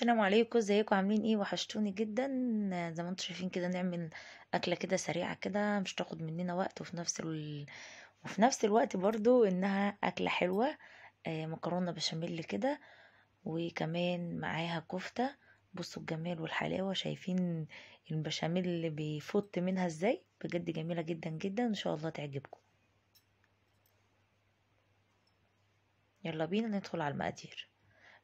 السلام عليكم ازيكم عاملين ايه وحشتوني جدا زي ما انتم شايفين كده نعمل اكله كده سريعه كده مش تاخد مننا وقت وفي نفس ال... وفي نفس الوقت برضو انها اكله حلوه آه، مكرونه بشاميل كده وكمان معاها كفته بصوا الجمال والحلاوه شايفين البشاميل اللي بيفوت منها ازاي بجد جميله جدا جدا ان شاء الله تعجبكم يلا بينا ندخل على المقادير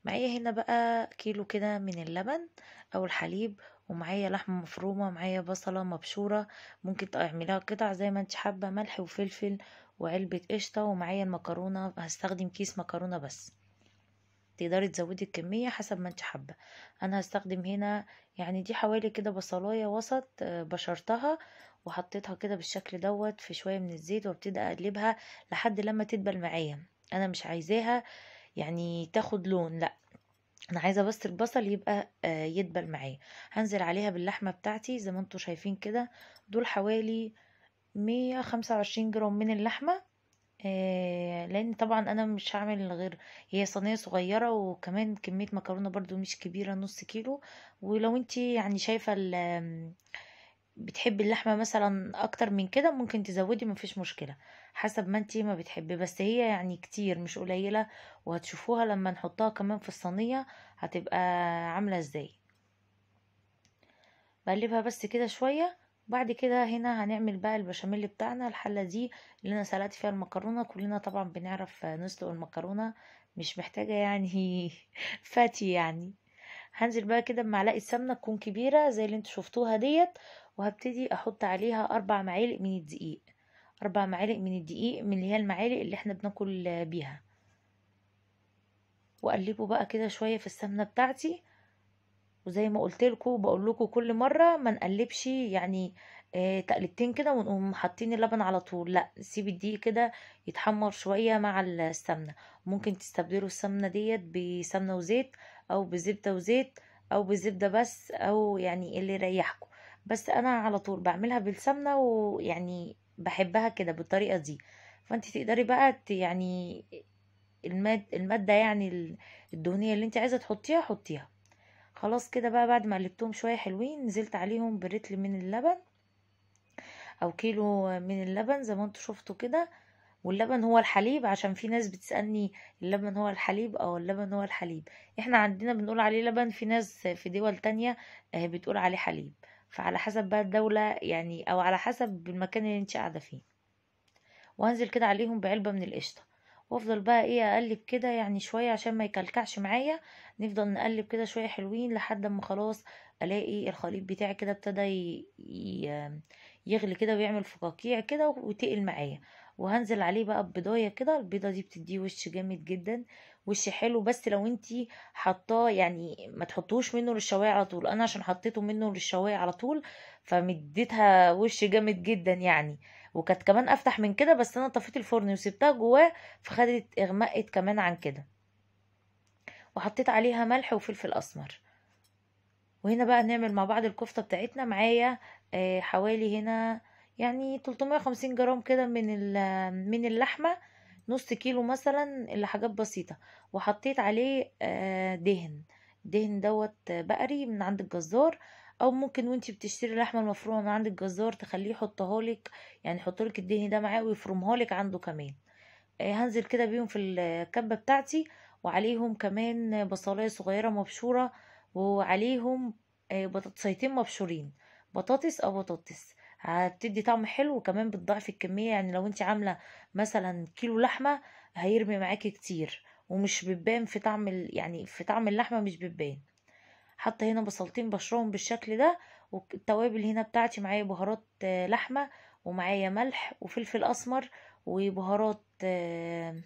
معايا هنا بقى كيلو كده من اللبن او الحليب ومعايا لحمه مفرومه معايا بصله مبشوره ممكن تعمليها قطع زي ما انت حابه ملح وفلفل وعلبه قشطه ومعايا المكرونه هستخدم كيس مكرونه بس تقدري تزودي الكميه حسب ما انت حابه انا هستخدم هنا يعني دي حوالي كده بصلايه وسط آه، بشرتها وحطيتها كده بالشكل دوت في شويه من الزيت وابتدي اقلبها لحد لما تدبل معايا انا مش عايزاها يعني تاخد لون لا انا عايزه بس البصل يبقى آه، يدبل معايا هنزل عليها باللحمه بتاعتي زي ما انتم شايفين كده دول حوالي 125 جرام من اللحمه آه، لان طبعا انا مش هعمل غير هي صينيه صغيره وكمان كميه مكرونه برده مش كبيره نص كيلو ولو انت يعني شايفه بتحبي اللحمه مثلا اكتر من كده ممكن تزودي مفيش مشكله حسب ما انتي ما بتحبي بس هي يعني كتير مش قليلة وهتشوفوها لما نحطها كمان في الصينية هتبقى عاملة ازاي بقلبها بس كده شوية بعد كده هنا هنعمل بقى البشاميل بتاعنا الحلة دي اللي انا سلقت فيها المكرونة كلنا طبعا بنعرف نسلق المكرونة مش محتاجة يعني فاتي يعني هنزل بقى كده بمعلقة سمنة تكون كبيرة زي اللي انتوا شفتوها ديت وهبتدي احط عليها اربع معالق من الدقيق أربع معالق من الدقيق من اللي هي المعالق اللي احنا بناكل بيها واقلبه بقى كده شويه في السمنه بتاعتي وزي ما قلت لكم بقول لكم كل مره ما نقلبش يعني آه، تقلبتين كده ونقوم حاطين اللبن على طول لا سيب الدقيق كده يتحمر شويه مع السمنه ممكن تستبدلوا السمنه ديت بسمنه وزيت او بزبده وزيت او بزبده بس او يعني اللي يريحكم بس انا على طول بعملها بالسمنه ويعني بحبها كده بالطريقه دي فانت تقدري بقى يعني الماده يعني الدهنيه اللي انت عايزه تحطيها حطيها خلاص كده بقى بعد ما قلبتهم شويه حلوين نزلت عليهم برتل من اللبن او كيلو من اللبن زي ما انتوا شفتوا كده واللبن هو الحليب عشان في ناس بتسالني اللبن هو الحليب او آه، اللبن هو الحليب احنا عندنا بنقول عليه لبن في ناس في دول تانية آه، بتقول عليه حليب فعلى حسب بقى الدولة يعني أو على حسب المكان اللي انت قاعدة فيه وهنزل كده عليهم بعلبة من القشطة وافضل بقى ايه اقلب كده يعني شوية عشان ما يكلكعش معايا نفضل نقلب كده شوية حلوين لحد ما خلاص الاقي الخليط بتاعي كده ابتدى يغلي كده ويعمل فقاقيع كده وتقل معايا وهنزل عليه بقى ببيضايه كده البيضه دي بتديه وش جامد جدا وش حلو بس لو انتي حطاه يعني ما تحطوش منه للشوايه على طول انا عشان حطيته منه للشوايه على طول فمديتها وش جامد جدا يعني وكانت كمان افتح من كده بس انا طفيت الفرن وسبتها جواه فخدت اغمقت كمان عن كده وحطيت عليها ملح وفلفل اسمر وهنا بقى نعمل مع بعض الكفته بتاعتنا معايا آه، حوالي هنا يعني 350 جرام كده من من اللحمه نص كيلو مثلا اللي حاجات بسيطه وحطيت عليه آه، دهن دهن دوت بقري من عند الجزار او ممكن وانتي بتشتري اللحمه المفرومه من عند الجزار تخليه يحطها لك يعني يحط لك الدهن ده معاه ويفرمها لك عنده كمان آه، هنزل كده بيهم في الكبه بتاعتي وعليهم كمان بصلايه صغيره مبشوره وعليهم آه، بطاطسيتين مبشورين بطاطس او بطاطس هتدي طعم حلو وكمان بتضاعف الكميه يعني لو انت عامله مثلا كيلو لحمه هيرمي معاكي كتير ومش بتبان في طعم يعني في طعم اللحمه مش بتبان حاطه هنا بصلتين بشرهم بالشكل ده والتوابل هنا بتاعتي معايا بهارات آه، لحمه ومعايا ملح وفلفل اسمر وبهارات آه،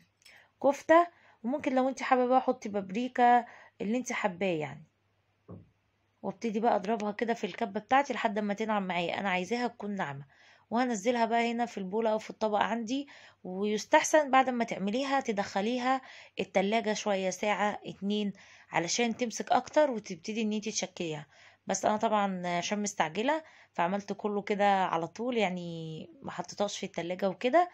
كفته وممكن لو انت حابه بقى حطي بابريكا اللي انت حباه يعني وابتدي بقى اضربها كده في الكبه بتاعتي لحد ما تنعم معايا انا عايزاها تكون ناعمه وهنزلها بقى هنا في البوله او في الطبق عندي ويستحسن بعد ما تعمليها تدخليها التلاجة شويه ساعه اتنين علشان تمسك اكتر وتبتدي ان انت تشكيها بس انا طبعا عشان مستعجله فعملت كله كده على طول يعني ما حطيتهاش في التلاجة وكده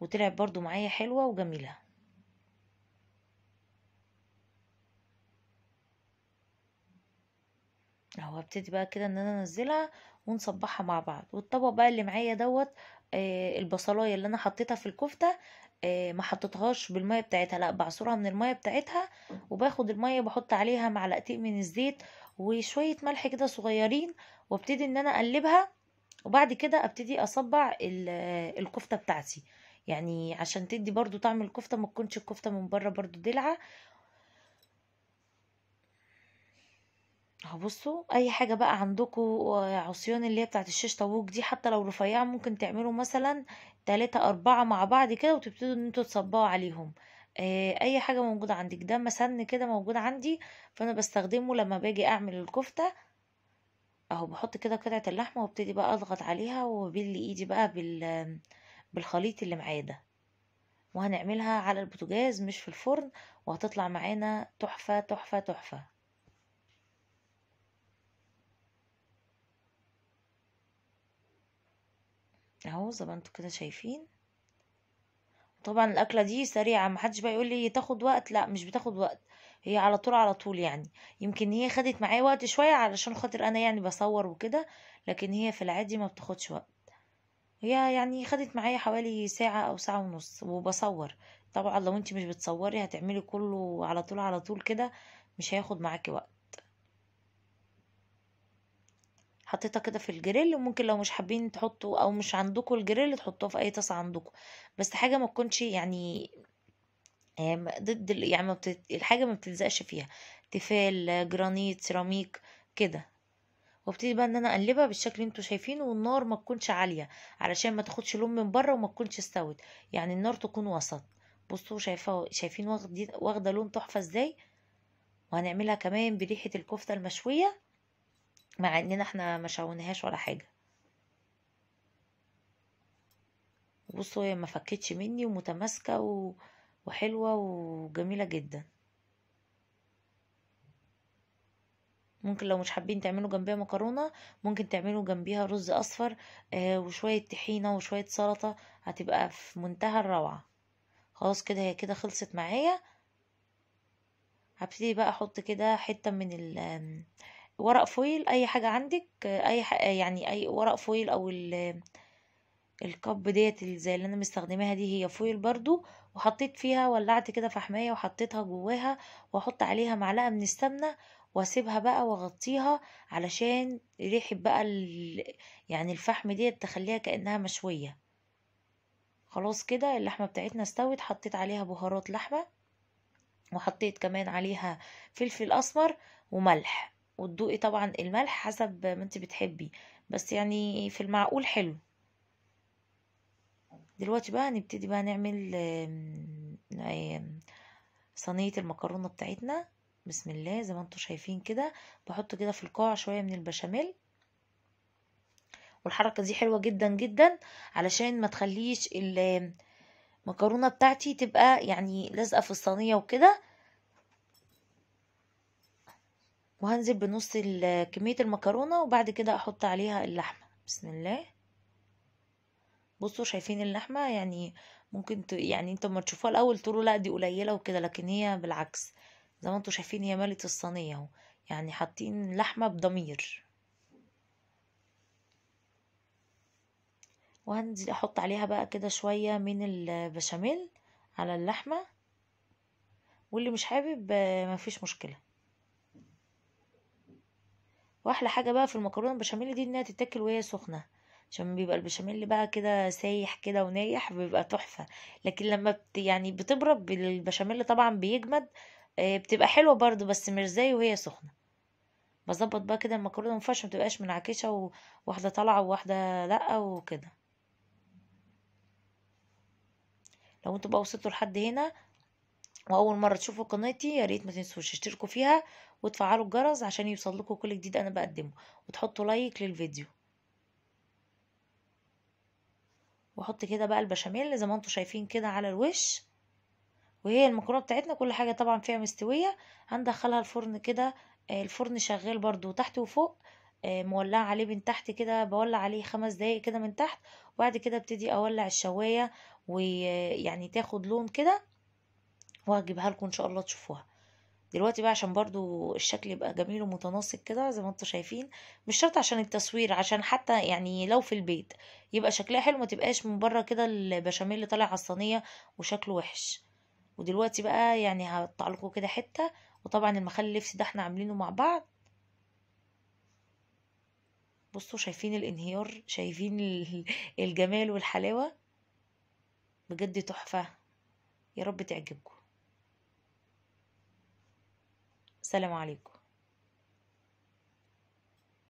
وطلعت برضو معايا حلوه وجميله اهو هبتدي بقى كده ان انا انزلها ونصبحها مع بعض والطبق بقى اللي معايا دوت آه البصلايه اللي انا حطيتها في الكفته آه ما حطيتهاش بالميه بتاعتها لا بعصرها من الميه بتاعتها وباخد الميه بحط عليها معلقتين من الزيت وشويه ملح كده صغيرين وابتدي ان انا اقلبها وبعد كده ابتدي اصبع الكفته بتاعتي يعني عشان تدي برضو طعم الكفته ما تكونش الكفته من بره برضو دلعه هبصوا اي حاجه بقى عندكم عصيان اللي هي بتاعه الشيش طاووق دي حتى لو رفيعه ممكن تعملوا مثلا تلاتة أربعة مع بعض كده وتبتدوا ان انتوا تصبوا عليهم آه، اي حاجه موجوده عندك ده مسن كده موجود عندي فانا بستخدمه لما باجي اعمل الكفته اهو بحط كده قطعه اللحمه وابتدي بقى اضغط عليها وبلي ايدي بقى بال بالخليط اللي معايا ده وهنعملها على البوتاجاز مش في الفرن وهتطلع معانا تحفه تحفه تحفه اهو زي ما انتوا كده شايفين طبعا الاكله دي سريعه محدش بقى يقول لي تاخد وقت لا مش بتاخد وقت هي على طول على طول يعني يمكن هي خدت معايا وقت شويه علشان خاطر انا يعني بصور وكده لكن هي في العادي ما بتاخدش وقت هي يعني خدت معايا حوالي ساعه او ساعه ونص وبصور طبعا لو انت مش بتصوري هتعملي كله على طول على طول كده مش هياخد معاكي وقت حطيتها كده في الجريل وممكن لو مش حابين تحطوا او مش عندكم الجريل تحطوها في اي طاسه عندكم بس حاجه ما تكونش يعني ضد يعني ما بتت... الحاجه ما بتلزقش فيها تفال جرانيت سيراميك كده وابتدي بقى ان انا اقلبها بالشكل اللي انتوا شايفينه والنار ما تكونش عاليه علشان ما تاخدش لون من بره وما تكونش استوت يعني النار تكون وسط بصوا شايفه شايفين واخده لون تحفه ازاي وهنعملها كمان بريحه الكفته المشويه مع اننا احنا ما شاونهاش ولا حاجه بصوا هي ما فكتش مني ومتماسكه و... وحلوه وجميله جدا ممكن لو مش حابين تعملوا جنبيها مكرونه ممكن تعملوا جنبيها رز اصفر آه وشويه طحينه وشويه سلطه هتبقى في منتهى الروعه خلاص كده هي كده خلصت معايا هبتدي بقى احط كده حته من ال ورق فويل اي حاجه عندك اي ح... يعني اي ورق فويل او ال... الكب ديت زي اللي انا مستخدماها دي هي فويل برضو وحطيت فيها ولعت كده فحمايه وحطيتها جواها واحط عليها معلقه من السمنه واسيبها بقى واغطيها علشان ريحه بقى ال... يعني الفحم ديت تخليها كانها مشويه خلاص كده اللحمه بتاعتنا استوت حطيت عليها بهارات لحمه وحطيت كمان عليها فلفل اسمر وملح وتدوقي طبعا الملح حسب ما انت بتحبي بس يعني في المعقول حلو دلوقتي بقى هنبتدي بقى نعمل صينيه المكرونه بتاعتنا بسم الله زي ما انتم شايفين كده بحط كده في القاع شويه من البشاميل والحركه دي حلوه جدا جدا علشان ما تخليش المكرونه بتاعتي تبقى يعني لازقه في الصينيه وكده وهنزل بنص كمية المكرونة وبعد كده احط عليها اللحمة بسم الله بصوا شايفين اللحمة يعني ممكن ت... يعني انتوا ما تشوفوها الاول تقولوا لا دي قليلة وكده لكن هي بالعكس زي ما انتوا شايفين هي مالت الصينية اهو يعني حاطين لحمة بضمير وهنزل احط عليها بقى كده شوية من البشاميل على اللحمة واللي مش حابب آه، مفيش مشكله واحلى حاجه بقى في المكرونه البشاميل دي انها تتاكل وهي سخنه عشان بيبقى البشاميل بقى كده سايح كده ونايح بيبقى تحفه لكن لما بت يعني بتبرد البشاميل طبعا بيجمد آه، بتبقى حلوه برضو بس مش زي وهي سخنه بظبط بقى كده المكرونه مفش ما تبقاش منعكشه وواحده طالعه وواحده لا وكده لو انتوا بقى وصلتوا لحد هنا واول مره تشوفوا قناتي يا ريت ما تنسوش تشتركوا فيها وتفعلوا الجرس عشان لكم كل جديد انا بقدمه وتحطوا لايك للفيديو واحط كده بقى البشاميل زي ما انتم شايفين كده على الوش وهي المكرونه بتاعتنا كل حاجه طبعا فيها مستويه هندخلها الفرن كده آه، الفرن شغال برده تحت وفوق آه، مولعة عليه من تحت كده بولع عليه خمس دقايق كده من تحت وبعد كده ابتدي اولع الشواية ويعني تاخد لون كده وهجيبها لكم ان شاء الله تشوفوها دلوقتي بقى عشان برضو الشكل يبقى جميل ومتناسق كده زي ما انتم شايفين مش شرط عشان التصوير عشان حتى يعني لو في البيت يبقى شكلها حلو ما تبقاش من بره كده البشاميل اللي طالع على الصينيه وشكله وحش ودلوقتي بقى يعني هقطع لكم كده حته وطبعا المخلل اللبسي ده احنا عاملينه مع بعض بصوا شايفين الانهيار شايفين الجمال والحلاوه بجد تحفه يا رب تعجبكم السلام عليكم